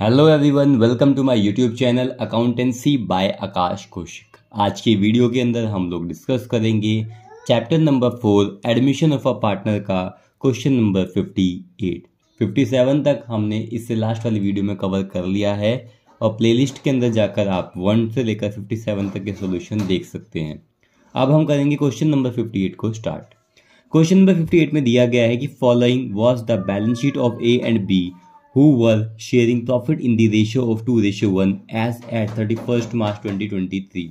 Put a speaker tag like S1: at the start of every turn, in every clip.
S1: Hello everyone welcome to my YouTube channel accountancy by Akash Kaushik आज की video के अंदर हम लोग डिस्कस करेंगे chapter number four admission of a partner का question number fifty eight fifty seven तक हमने इससे लास्ट वाली वीडियो में कवर कर लिया है और प्लेलिस्ट के अंदर जाकर आप वन से लेकर फिफ्टी सेवन तक के सोल्यूशन देख सकते हैं अब हम करेंगे क्वेश्चन नंबर फिफ्टी एट को start question number fifty eight में दिया गया है कि following was the balance sheet of A and B who were sharing profit in the ratio of 2 ratio 1 as at 31st March 2023.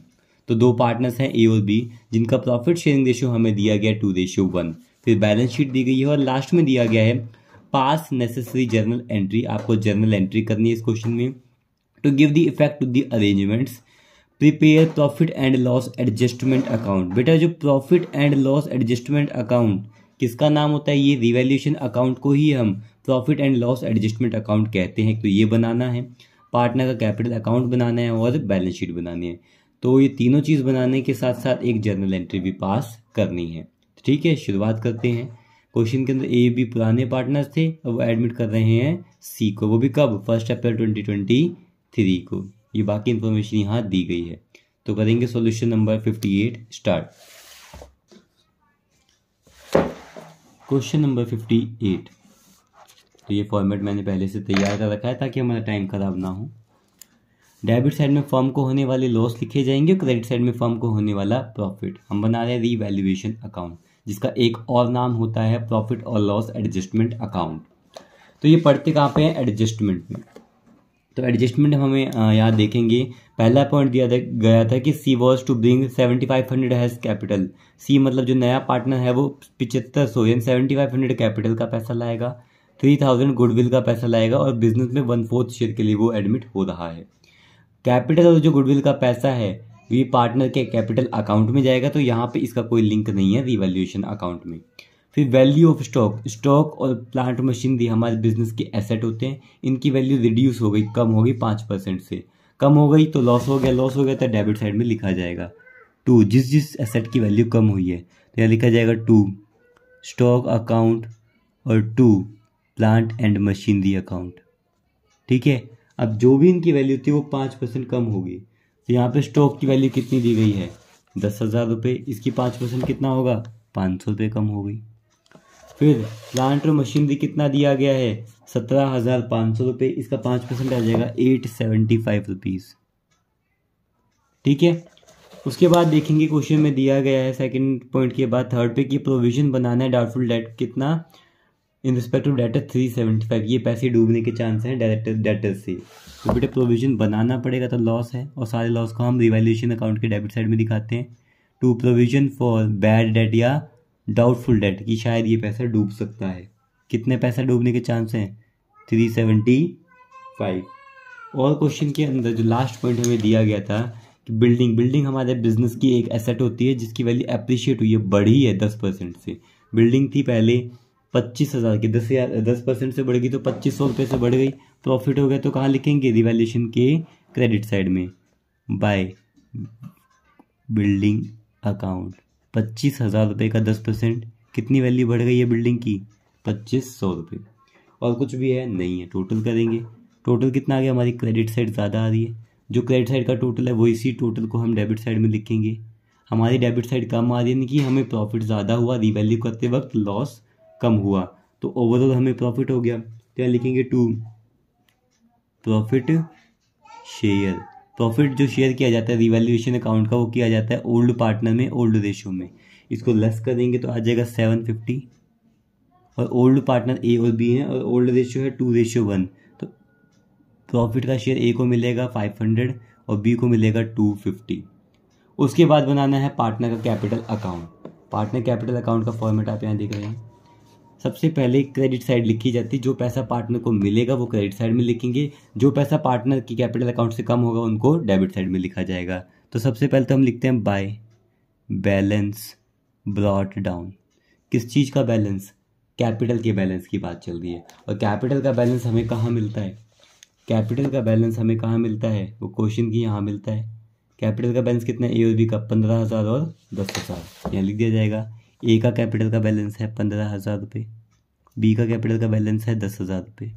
S1: तो दो partners हैं ए और बी जिनका प्रॉफिट शेयरिंग रेशियो हमें दिया गया टू रेशियो वन फिर बैलेंस शीट दी गई है और लास्ट में दिया गया है पास नेसेसरी जर्नल एंट्री आपको जर्नल एंट्री करनी है इस क्वेश्चन में to give the effect to the arrangements prepare profit and loss adjustment account बेटा जो profit and loss adjustment account किसका नाम होता है ये रिवेल्यूशन अकाउंट को ही हम profit and loss adjustment account कहते हैं तो ये बनाना है पार्टनर का कैपिटल अकाउंट बनाना है और बैलेंस शीट बनानी है तो ये तीनों चीज़ बनाने के साथ साथ एक जर्नल एंट्री भी पास करनी है ठीक है शुरुआत करते हैं क्वेश्चन के अंदर ए बी पुराने पार्टनर्स थे और वो एडमिट कर रहे हैं सी को वो भी कब first April twenty twenty three को ये बाकी इन्फॉर्मेशन यहाँ दी गई है तो करेंगे solution number fifty eight start question number fifty eight तो ये फॉर्मेट मैंने पहले से तैयार कर रखा है ताकि हमारा टाइम ख़राब ना हो डेबिट साइड में फर्म को होने वाले लॉस लिखे जाएंगे और क्रेडिट साइड में फर्म को होने वाला प्रॉफिट हम बना रहे हैं रीवैल्यूएशन अकाउंट जिसका एक और नाम होता है प्रॉफिट और लॉस एडजस्टमेंट अकाउंट तो ये पढ़ते कहाँ पे हैं एडजस्टमेंट में तो एडजस्टमेंट हमें यहाँ देखेंगे पहला पॉइंट दिया गया था कि C was to bring seventy five hundred has capital C मतलब जो नया पार्टनर है वो पिछहत्तर सौ यानी सेवेंटी फाइव हंड्रेड कैपिटल का पैसा लाएगा थ्री थाउजेंड गुडविल का पैसा लाएगा और बिजनेस में वन फोर्थ शेयर के लिए वो एडमिट हो रहा है कैपिटल और जो गुडविल का पैसा है ये पार्टनर के कैपिटल अकाउंट में जाएगा तो यहाँ पे इसका कोई लिंक नहीं है रिवैल्यूएशन अकाउंट में फिर वैल्यू ऑफ स्टॉक स्टॉक और प्लांट मशीनरी हमारे बिजनेस के एसेट होते हैं इनकी वैल्यू रिड्यूस हो गई कम हो गई पाँच परसेंट से कम हो गई तो लॉस हो गया लॉस हो गया तो डेबिट साइड में लिखा जाएगा टू जिस जिस एसेट की वैल्यू कम हुई है तो यह लिखा जाएगा टू स्टॉक अकाउंट और to plant and machinery account ठीक है अब जो भी इनकी वैल्यू थी वो पाँच परसेंट कम होगी तो यहाँ पे स्टॉक की वैल्यू कितनी दी गई है दस हज़ार रुपये इसकी पाँच परसेंट कितना होगा पाँच सौ रुपये कम हो गई फिर प्लांट और मशीनरी कितना दिया गया है सत्रह हज़ार पाँच सौ रुपये इसका पाँच परसेंट आ जाएगा एट सेवेंटी फाइव रुपीज़ ठीक है उसके बाद देखेंगे क्वेश्चन में दिया गया है सेकंड पॉइंट के बाद थर्ड पे कि प्रोविजन बनाना है डाउटफुल डेट कितना in respect of debtor three seventy five ये पैसे डूबने के चांस हैं डायरेक्टर डेटर से तो बेटा प्रोविजन बनाना पड़ेगा तो लॉस है और सारे लॉस को हम रिवैल्यूशन अकाउंट के डेबिट साइड में दिखाते हैं to provision for bad debt या डाउटफुल डेट कि शायद ये पैसा डूब सकता है कितने पैसा डूबने के चांस हैं थ्री सेवेंटी फाइव और क्वेश्चन के अंदर जो लास्ट पॉइंट हमें दिया गया था कि बिल्डिंग बिल्डिंग हमारे बिजनेस की एक एसेट होती है जिसकी वैल्यू अप्रिशिएट हुई है बढ़ी है दस परसेंट से बिल्डिंग थी पहले पच्चीस हज़ार की दस हज़ार दस परसेंट से बढ़ गई तो पच्चीस सौ रुपये से बढ़ गई प्रॉफिट हो गया तो कहाँ लिखेंगे रिवैल्यूशन के क्रेडिट साइड में बाय बिल्डिंग अकाउंट पच्चीस हज़ार रुपये का दस परसेंट कितनी वैल्यू बढ़ गई है बिल्डिंग की पच्चीस सौ रुपये और कुछ भी है नहीं है टोटल करेंगे टोटल कितना आ गया हमारी क्रेडिट साइड ज़्यादा आ रही है जो क्रेडिट साइड का टोटल है वो इसी टोटल को हम डेबिट साइड में लिखेंगे हमारी डेबिट साइड कम आ रही है कि हमें प्रॉफिट ज़्यादा हुआ रिवैल्यू करते वक्त लॉस कम हुआ तो ओवरऑल हमें प्रॉफिट हो गया तो यहाँ लिखेंगे टू प्रॉफिट शेयर प्रॉफिट जो शेयर किया जाता है रिवैल्यूएशन अकाउंट का वो किया जाता है ओल्ड पार्टनर में ओल्ड रेशो में इसको लेस करेंगे तो आ जाएगा सेवन फिफ्टी और ओल्ड पार्टनर ए और बी हैं और ओल्ड रेशियो है टू रेशियो वन तो प्रॉफिट का शेयर ए को मिलेगा फाइव हंड्रेड और बी को मिलेगा टू फिफ्टी उसके बाद बनाना है पार्टनर का capital account partner capital account का फॉर्मेट आप यहाँ देख रहे हैं सबसे पहले क्रेडिट साइड लिखी जाती है जो पैसा पार्टनर को मिलेगा वो क्रेडिट साइड में लिखेंगे जो पैसा पार्टनर की कैपिटल अकाउंट से कम होगा उनको डेबिट साइड में लिखा जाएगा तो सबसे पहले तो हम लिखते हैं बाय बैलेंस ब्रॉट डाउन किस चीज़ का बैलेंस कैपिटल के बैलेंस की बात चल रही है और कैपिटल का बैलेंस हमें कहाँ मिलता है कैपिटल का बैलेंस हमें कहाँ मिलता है वो क्वेश्चन की यहाँ मिलता है कैपिटल का बैलेंस कितना ए और बी का पंद्रह हज़ार और दस हज़ार यहाँ लिख दिया जाएगा ए का कैपिटल का बैलेंस है पंद्रह हज़ार रुपये बी का कैपिटल का बैलेंस है दस हज़ार रुपये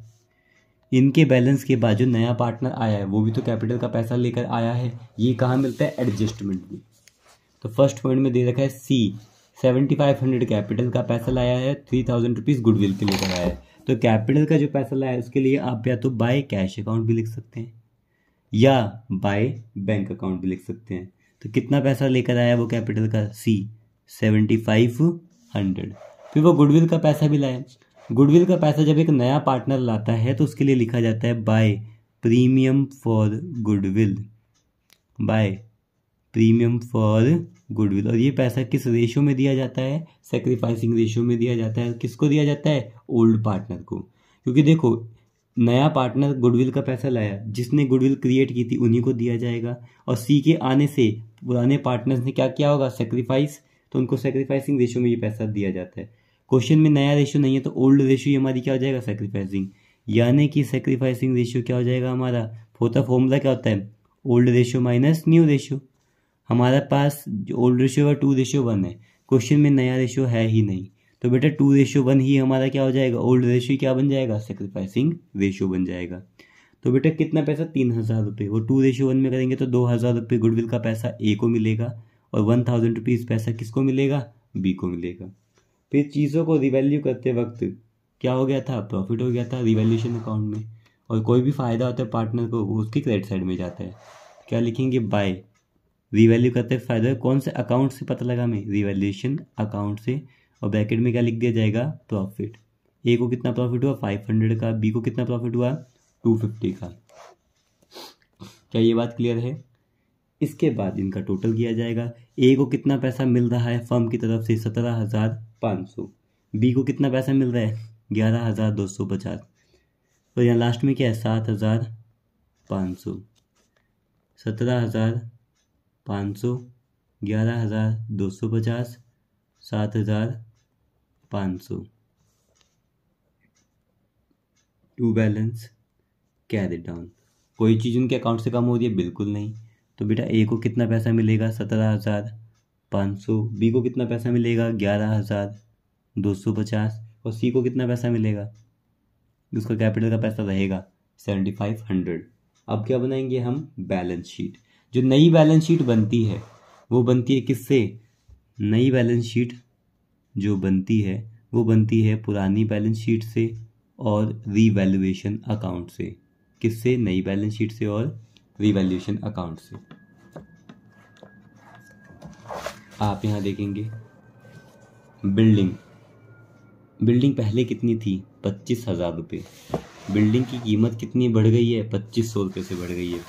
S1: इनके बैलेंस के बाद जो नया पार्टनर आया है वो भी तो कैपिटल का पैसा लेकर आया है ये कहाँ मिलता है एडजस्टमेंट में तो फर्स्ट पॉइंट में दे रखा है C seventy five hundred capital का पैसा लाया है थ्री थाउजेंड रुपीज़ गुडविल के लेकर आया है तो कैपिटल का जो पैसा लाया है उसके लिए आप या तो बाय कैश अकाउंट भी लिख सकते हैं या बाय बैंक अकाउंट भी लिख सकते हैं तो कितना पैसा लेकर आया है वो कैपिटल का सी सेवेंटी फाइव हंड्रेड फिर वो गुडविल का पैसा भी लाया गुडविल का पैसा जब एक नया पार्टनर लाता है तो उसके लिए लिखा जाता है by premium for goodwill by premium for goodwill और ये पैसा किस रेशो में दिया जाता है सेक्रीफाइसिंग रेशो में दिया जाता है किसको दिया जाता है ओल्ड पार्टनर को क्योंकि देखो नया पार्टनर गुडविल का पैसा लाया जिसने गुडविल क्रिएट की थी उन्हीं को दिया जाएगा और सी के आने से पुराने पार्टनर्स ने क्या किया होगा सेक्रीफाइस तो उनको सेक्रीफाइसिंग रेशो में ये पैसा दिया जाता है क्वेश्चन में नया रेशो नहीं है तो ओल्ड रेशो ही हमारी क्या हो जाएगा सेक्रीफाइसिंग यानी कि सेक्रीफाइसिंग रेशियो क्या हो जाएगा हमारा फोर्थ फॉर्मूला क्या होता है old ratio minus new ratio हमारा पास ओल्ड रेशो और टू रेशियो वन है क्वेश्चन में नया रेशियो है ही नहीं तो बेटा टू रेशो वन ही हमारा क्या हो जाएगा ओल्ड रेशो क्या बन जाएगा सेक्रीफाइसिंग रेशियो बन जाएगा तो बेटा कितना पैसा तीन हज़ार रुपये वो टू रेशो वन में करेंगे तो दो हज़ार रुपये गुडविल का पैसा ए को मिलेगा और वन थाउजेंड रुपीज़ पैसा किसको मिलेगा बी को मिलेगा फिर चीज़ों को रिवैल्यू करते वक्त क्या हो गया था प्रॉफिट हो गया था रिवैल्यूशन अकाउंट में और कोई भी फ़ायदा होता है पार्टनर को वो उसकी क्रेडिट साइड में जाता है क्या लिखेंगे बाय रिवैल्यू करते फ़ायदा कौन से अकाउंट से पता लगा हमें रिवैल्यूशन अकाउंट से और ब्रैकेट में क्या लिख दिया जाएगा प्रॉफिट ए को कितना प्रॉफिट हुआ फाइव हंड्रेड का बी को कितना प्रॉफिट हुआ टू फिफ्टी का क्या ये बात क्लियर है इसके बाद इनका टोटल किया जाएगा ए को कितना पैसा मिल रहा है फर्म की तरफ से सत्रह हज़ार पाँच सौ बी को कितना पैसा मिल रहा है ग्यारह हज़ार दो सौ पचास और यहाँ लास्ट में क्या है सात हज़ार पाँच सौ सत्रह हज़ार पाँच सौ ग्यारह हज़ार दो सौ पचास सात हज़ार पाँच सौ टू बैलेंस कैरी डाउन कोई चीज़ उनके अकाउंट से कम हो रही है बिल्कुल नहीं तो बेटा ए को कितना पैसा मिलेगा सत्रह हज़ार पाँच सौ बी को कितना पैसा मिलेगा ग्यारह हज़ार दो सौ पचास और सी को कितना पैसा मिलेगा उसका कैपिटल का पैसा रहेगा सेवेंटी फाइव हंड्रेड अब क्या बनाएंगे हम बैलेंस शीट जो नई बैलेंस शीट बनती है वो बनती है किससे नई बैलेंस शीट जो बनती है वो बनती है पुरानी बैलेंस शीट से और रीवैल्यूएशन अकाउंट से किससे नई बैलेंस शीट से और रिवैल्यूशन अकाउंट से आप यहाँ देखेंगे बिल्डिंग बिल्डिंग पहले कितनी थी पच्चीस हज़ार रुपये बिल्डिंग की कीमत कितनी बढ़ गई है पच्चीस सौ रुपये से बढ़ गई है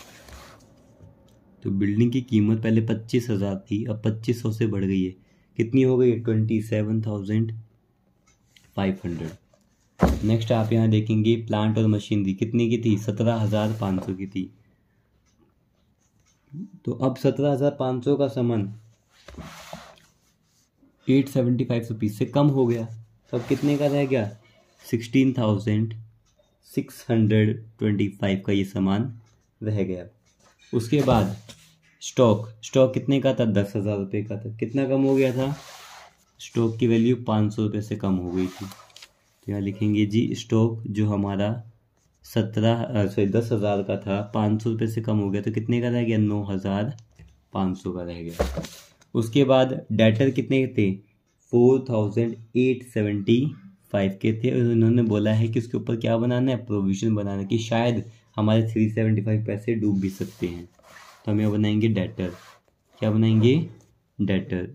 S1: तो बिल्डिंग की कीमत पहले पच्चीस हज़ार थी अब पच्चीस सौ से बढ़ गई है कितनी हो गई है twenty seven thousand five hundred next आप यहाँ देखेंगे प्लांट और मशीनरी कितनी की थी सत्रह हज़ार पाँच सौ की थी तो अब सत्रह हज़ार पाँच सौ का समन एट सेवेंटी फाइव रुपीज़ से कम हो गया तो अब कितने का रह गया sixteen thousand six hundred twenty five का ये सामान रह गया उसके बाद स्टॉक स्टॉक कितने का था दस हज़ार रुपये का था कितना कम हो गया था स्टॉक की वैल्यू पाँच सौ रुपये से कम हो गई थी तो यहाँ लिखेंगे जी स्टॉक जो हमारा सत्रह सॉरी दस हज़ार का था पाँच सौ रुपये से कम हो गया तो कितने का रह गया नौ हज़ार पाँच सौ का रह गया उसके बाद डेटर कितने के थे four thousand eight seventy five के थे और उन्होंने बोला है कि उसके ऊपर क्या बनाना है प्रोविजन बनाना कि शायद हमारे थ्री सेवेंटी फाइव पैसे डूब भी सकते हैं तो हम यहाँ बनाएंगे डेटर क्या बनाएंगे डेटर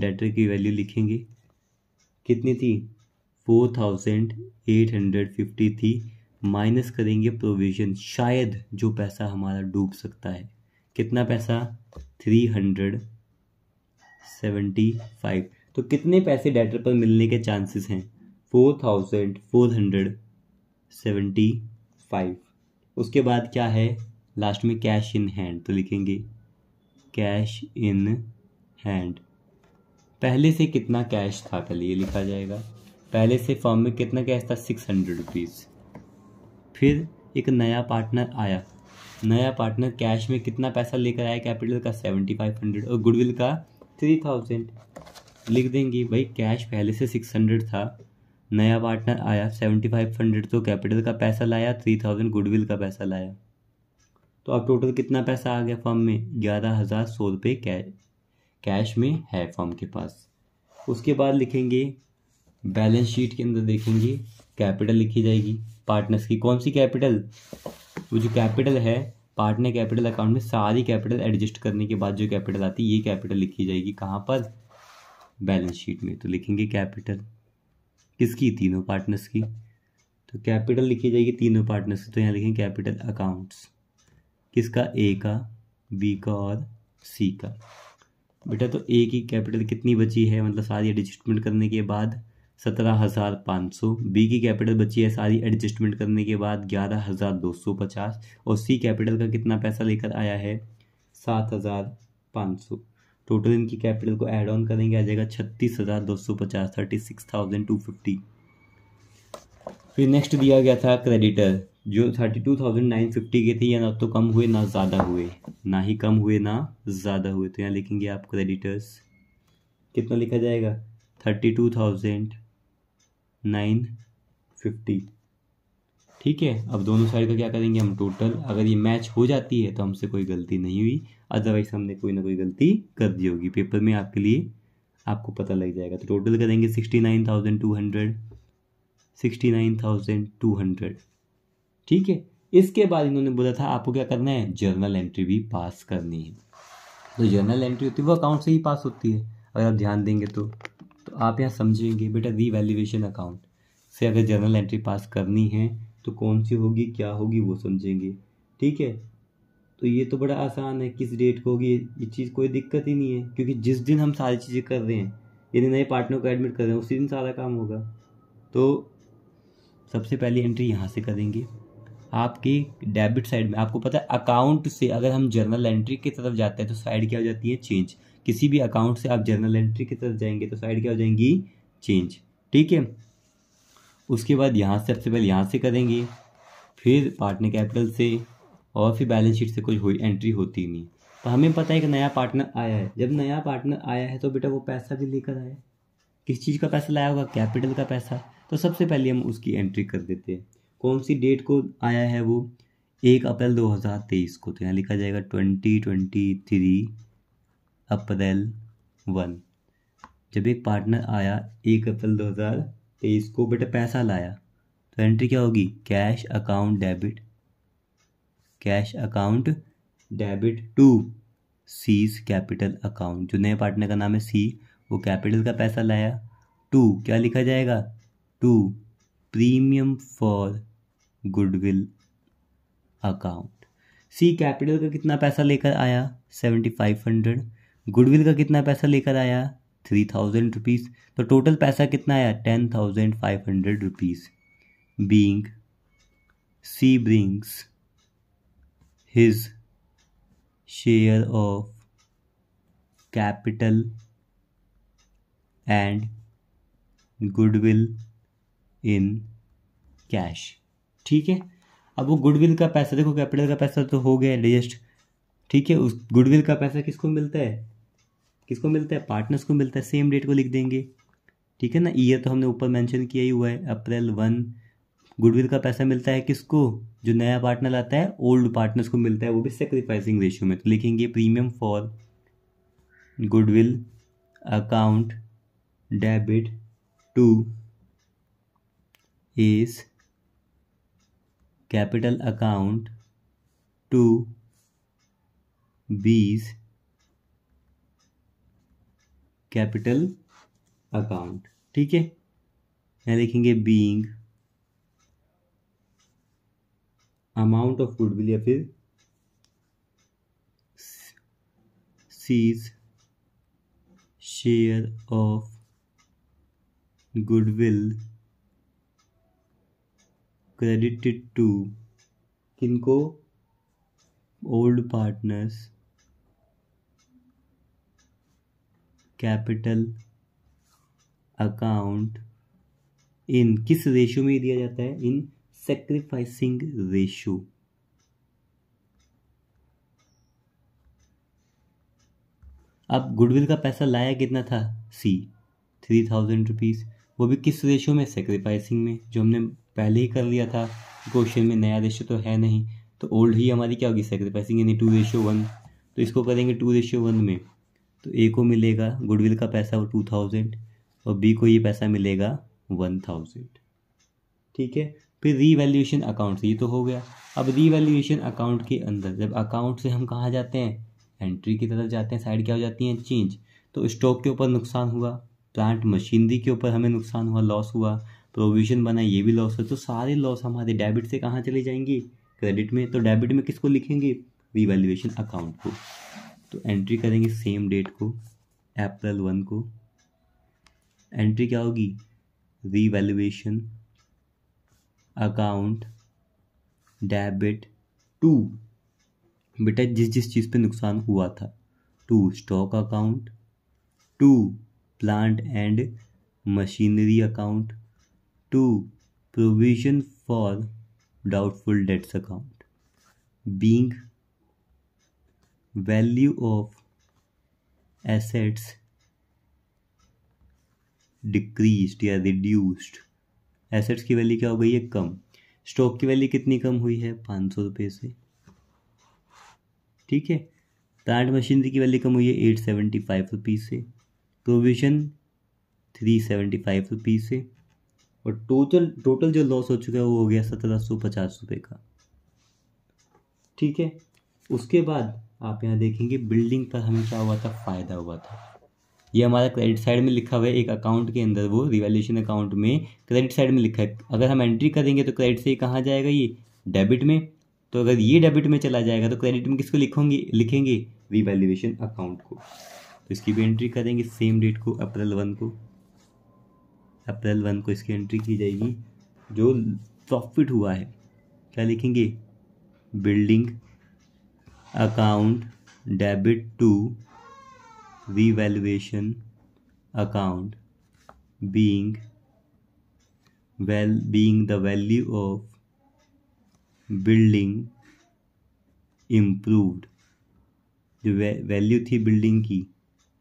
S1: डेटर की वैल्यू लिखेंगे कितनी थी four thousand eight hundred fifty थी माइनस करेंगे प्रोविज़न शायद जो पैसा हमारा डूब सकता है कितना पैसा थ्री हंड्रेड सेवेंटी फाइव तो कितने पैसे डेटर पर मिलने के चांसेस हैं four thousand four hundred seventy five उसके बाद क्या है लास्ट में कैश इन हैंड तो लिखेंगे कैश इन हैंड पहले से कितना कैश था कल ये लिखा जाएगा पहले से फॉर्म में कितना कैश था सिक्स हंड्रेड रुपीज़ फिर एक नया पार्टनर आया नया पार्टनर कैश में कितना पैसा लेकर आया कैपिटल का सेवेंटी फाइव हंड्रेड और गुडविल का थ्री थाउजेंड लिख देंगे भाई कैश पहले से सिक्स हंड्रेड था नया पार्टनर आया सेवेंटी फाइव हंड्रेड तो कैपिटल का पैसा लाया थ्री थाउजेंड गुडविल का पैसा लाया तो अब टोटल कितना पैसा आ गया फॉर्म में ग्यारह हज़ार सौ रुपये कैश में है फॉर्म के पास उसके बाद लिखेंगे बैलेंस शीट के अंदर देखेंगे कैपिटल लिखी जाएगी पार्टनर्स की कौन सी कैपिटल वो जो कैपिटल है पार्टनर कैपिटल अकाउंट में सारी कैपिटल एडजस्ट करने के बाद जो कैपिटल आती है ये कैपिटल लिखी जाएगी कहाँ पर बैलेंस शीट में तो लिखेंगे कैपिटल किसकी तीनों पार्टनर्स की तो कैपिटल लिखी जाएगी तीनों पार्टनर्स तो यहाँ लिखेंगे कैपिटल अकाउंट्स किसका ए का बी का और सी का बेटा तो ए की कैपिटल कितनी बची है मतलब सारी एडजस्टमेंट करने के बाद सत्रह हज़ार पाँच सौ बी की कैपिटल बची है सारी एडजस्टमेंट करने के बाद ग्यारह हज़ार दो सौ पचास और सी कैपिटल का कितना पैसा लेकर आया है सात हज़ार पाँच सौ टोटल इनकी कैपिटल को ऐड ऑन करेंगे आ जाएगा छत्तीस हज़ार दो सौ पचास thirty six thousand two fifty फिर नेक्स्ट दिया गया था क्रेडिटर जो thirty two thousand nine fifty के थे या ना तो कम हुए ना ज़्यादा हुए ना ही कम हुए ना ज़्यादा हुए तो यहाँ लिखेंगे आप क्रेडिटर्स कितना लिखा जाएगा thirty two thousand nine fifty ठीक है अब दोनों साइड का क्या करेंगे हम टोटल अगर ये मैच हो जाती है तो हमसे कोई गलती नहीं हुई अदरवाइज हमने कोई ना कोई गलती कर दी होगी पेपर में आपके लिए आपको पता लग जाएगा तो टोटल करेंगे sixty nine thousand two hundred sixty nine thousand two hundred ठीक है इसके बाद इन्होंने बोला था आपको क्या करना है जर्नल एंट्री भी पास करनी है तो जर्नल एंट्री होती है वो अकाउंट से ही पास होती है अगर आप ध्यान देंगे तो तो आप यहाँ समझेंगे बेटा री वैल्यूएशन अकाउंट से अगर जर्नल एंट्री पास करनी है तो कौन सी होगी क्या होगी वो समझेंगे ठीक है तो ये तो बड़ा आसान है किस डेट को होगी ये चीज़ कोई दिक्कत ही नहीं है क्योंकि जिस दिन हम सारी चीज़ें कर रहे हैं यदि नए पार्टनर को एडमिट कर रहे हैं उसी दिन सारा काम होगा तो सबसे पहली एंट्री यहाँ से करेंगे आपकी डेबिट साइड में आपको पता है अकाउंट से अगर हम जर्नल एंट्री की तरफ जाते हैं तो साइड क्या हो जाती है चेंज किसी भी अकाउंट से आप जर्नल एंट्री की तरफ जाएंगे तो साइड क्या हो जाएंगी चेंज ठीक है उसके बाद यहाँ से सबसे पहले यहाँ से करेंगे फिर पार्टनर कैपिटल से और फिर बैलेंस शीट से कुछ हुई एंट्री होती नहीं तो हमें पता है कि नया पार्टनर आया है जब नया पार्टनर आया है तो बेटा वो पैसा भी लेकर आया किस चीज़ का पैसा लाया होगा कैपिटल का पैसा तो सबसे पहले हम उसकी एंट्री कर देते हैं कौन सी डेट को आया है वो एक अप्रैल तेईस को तो यहाँ लिखा जाएगा twenty twenty three April one जब एक पार्टनर आया एक अप्रैल दो हज़ार तेईस को बेटा पैसा लाया तो एंट्री क्या होगी cash account debit cash account debit to C's capital account जो नए पार्टनर का नाम है सी वो कैपिटल का पैसा लाया टू क्या लिखा जाएगा to premium for goodwill account C capital का कितना पैसा लेकर आया सेवेंटी फाइव हंड्रेड गुडविल का कितना पैसा लेकर आया थ्री थाउजेंड रुपीज़ तो टोटल पैसा कितना आया ten thousand five hundred rupees being C brings his share of capital and goodwill in cash ठीक है अब वो गुडविल का पैसा देखो कैपिटल का पैसा तो हो गया एडजस्ट ठीक है उस गुडविल का पैसा किसको मिलता है किसको मिलता है पार्टनर्स को मिलता है सेम डेट को लिख देंगे ठीक है ना ईयर तो हमने ऊपर मेंशन किया ही हुआ है अप्रैल वन गुडविल का पैसा मिलता है किसको जो नया पार्टनर आता है ओल्ड पार्टनर्स को मिलता है वो भी सेक्रीफाइसिंग रेशियो में तो लिखेंगे premium for goodwill account debit to इस capital account to B's capital account ठीक है यहाँ लिखेंगे बीइंग अमाउंट ऑफ गुडविल या फिर C's share of goodwill credited to किनको old partners capital account in किस रेशो में दिया जाता है इन सेक्रीफाइसिंग रेशो अब गुडविल का पैसा लाया कितना था सी थ्री थाउजेंड रुपीज़ वो भी किस रेशो में सेक्रीफाइसिंग में जो हमने पहले ही कर लिया था क्वेश्चन में नया रेशो तो है नहीं तो ओल्ड ही हमारी क्या होगी सेक्रीफाइसिंग यानी टू रेशो वन तो इसको करेंगे टू रेशो वन में तो ए को मिलेगा गुडविल का पैसा वो टू थाउजेंड और बी को ये पैसा मिलेगा वन थाउजेंड ठीक है फिर रीवैल्यूएशन अकाउंट ये तो हो गया अब रीवैल्यूएशन अकाउंट के अंदर जब अकाउंट से हम कहाँ जाते हैं एंट्री की तरफ जाते हैं साइड क्या हो जाती है चेंज तो स्टॉक के ऊपर नुकसान हुआ प्लांट मशीनरी के ऊपर हमें नुकसान हुआ लॉस हुआ प्रोविजन बना ये भी लॉस है तो सारे लॉस हमारे डेबिट से कहाँ चले जाएंगे क्रेडिट में तो डेबिट में किसको लिखेंगे रिवैल्यूएशन अकाउंट को तो एंट्री करेंगे सेम डेट को अप्रैल वन को एंट्री क्या होगी रीवैल्यूएशन अकाउंट डेबिट टू बेटा जिस जिस चीज़ पे नुकसान हुआ था to stock account to plant and machinery account to provision for doubtful debts account being value of assets decrease या रिड्यूस्ड एसेट्स की वैल्यू क्या हो गई है कम स्टॉक की वैल्यू कितनी कम हुई है पाँच सौ रुपये से ठीक है प्लांट मशीनरी की वैल्यू कम हुई है एट सेवेंटी फाइव रुपीज़ से provision three seventy five rupees से और टोटल टोटल जो लॉस हो चुका है वो हो गया सत्रह सौ पचास रुपये का ठीक है उसके बाद आप यहाँ देखेंगे बिल्डिंग पर हमें क्या हुआ था फ़ायदा हुआ था ये हमारा क्रेडिट साइड में लिखा हुआ है एक अकाउंट के अंदर वो रिवेल्यूशन अकाउंट में क्रेडिट साइड में लिखा है अगर हम एंट्री करेंगे तो क्रेडिट से कहाँ जाएगा ये डेबिट में तो अगर ये डेबिट में चला जाएगा तो क्रेडिट में किसको लिखोगे लिखेंगे रिवेल्यूएशन अकाउंट को तो इसकी भी एंट्री करेंगे सेम डेट को अप्रैल वन को अप्रैल वन को इसकी एंट्री की जाएगी जो प्रॉफिट हुआ है क्या लिखेंगे building account debit to revaluation account being well being the value of building improved जो वैल्यू थी बिल्डिंग की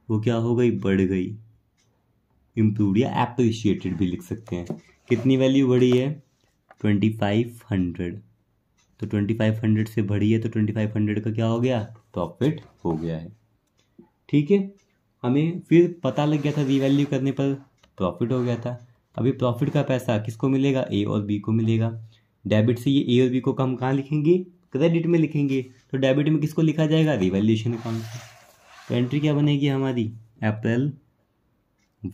S1: वो क्या हो गई बढ़ गई इम्प्रूव या एप्रिशिएटेड भी लिख सकते हैं कितनी वैल्यू बढ़ी है ट्वेंटी फाइव हंड्रेड तो ट्वेंटी फाइव हंड्रेड से बढ़ी है तो ट्वेंटी फाइव हंड्रेड का क्या हो गया प्रॉफिट हो गया है ठीक है हमें फिर पता लग गया था री वैल्यू करने पर प्रॉफिट हो गया था अभी प्रॉफिट का पैसा किसको मिलेगा ए और बी को मिलेगा डेबिट से ये ए और बी को हम कहाँ लिखेंगे क्रेडिट में लिखेंगे तो डेबिट में किसको लिखा जाएगा रिवैल्यूशन अकाउंट तो एंट्री क्या बनेगी हमारी अप्रैल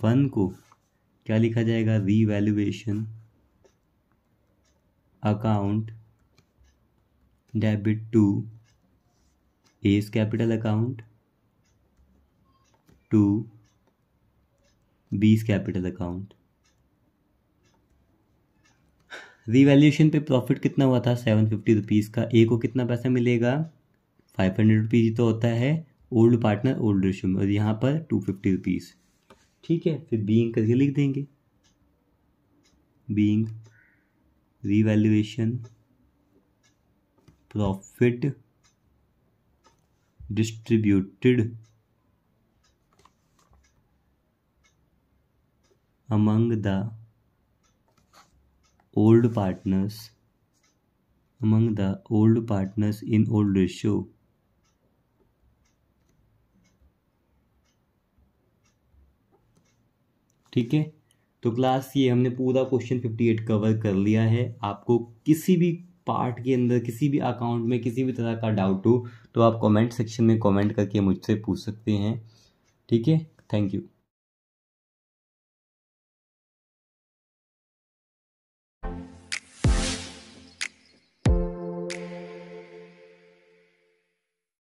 S1: वन को क्या लिखा जाएगा revaluation account debit to A's capital account to B's capital account revaluation पे प्रॉफिट कितना हुआ था सेवन फिफ्टी रुपीज़ का ए को कितना पैसा मिलेगा फाइव हंड्रेड रुपीज़ तो होता है ओल्ड पार्टनर ओल्ड रेशो में और यहाँ पर टू फिफ्टी रुपीज़ ठीक है फिर बीइंग करके लिख देंगे being revaluation profit distributed among the old partners among the old partners in old ratio ठीक है तो क्लास ये हमने पूरा क्वेश्चन 58 कवर कर लिया है आपको किसी भी पार्ट के अंदर किसी भी अकाउंट में किसी भी तरह का डाउट हो तो आप कमेंट सेक्शन में कमेंट करके मुझसे पूछ सकते हैं ठीक है थैंक यू